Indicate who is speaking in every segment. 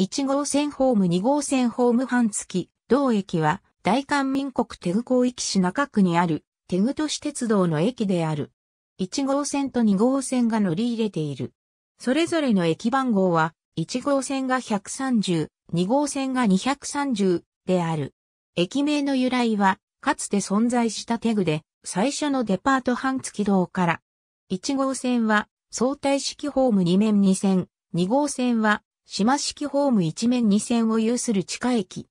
Speaker 1: 1号線ホーム2号線ホーム半月、同駅は大韓民国テグ港域市中区にあるテグ都市鉄道の駅である。1号線と2号線が乗り入れている。それぞれの駅番号は1号線が130、2号線が230である。駅名の由来はかつて存在したテグで最初のデパート半月道から。1号線は相対式ホーム2面2線、2号線は島式ホーム一面二線を有する地下駅。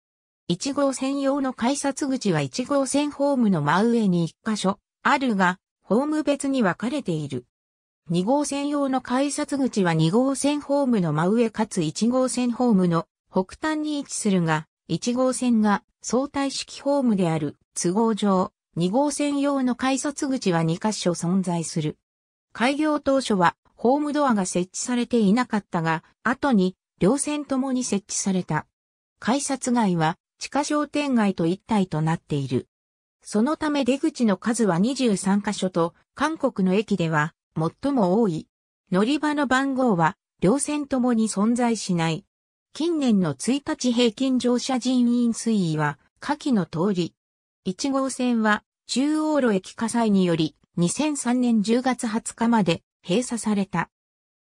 Speaker 1: 一号線用の改札口は一号線ホームの真上に一箇所あるが、ホーム別に分かれている。二号線用の改札口は二号線ホームの真上かつ一号線ホームの北端に位置するが、一号線が相対式ホームである都合上、二号線用の改札口は二箇所存在する。開業当初はホームドアが設置されていなかったが、後に両線ともに設置された。改札街は地下商店街と一体となっている。そのため出口の数は23カ所と、韓国の駅では最も多い。乗り場の番号は両線ともに存在しない。近年の1日平均乗車人員推移は下記の通り。1号線は中央路駅火災により2003年10月20日まで閉鎖された。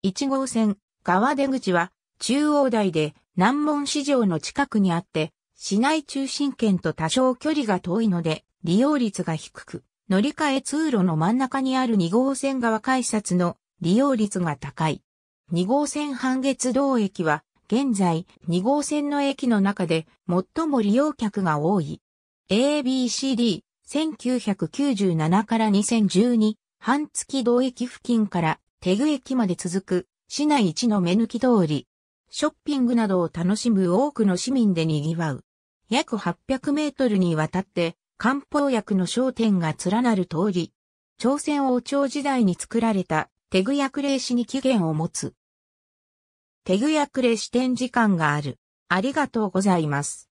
Speaker 1: 1号線側出口は中央台で南門市場の近くにあって、市内中心圏と多少距離が遠いので、利用率が低く、乗り換え通路の真ん中にある2号線側改札の利用率が高い。2号線半月道駅は、現在2号線の駅の中で最も利用客が多い。ABCD、1997から2012、半月道駅付近から手具駅まで続く市内一の目抜き通り、ショッピングなどを楽しむ多くの市民で賑わう。約800メートルにわたって、漢方薬の商店が連なる通り、朝鮮王朝時代に作られたテグ薬霊史に起源を持つ。テグ薬霊史展示館がある。ありがとうございます。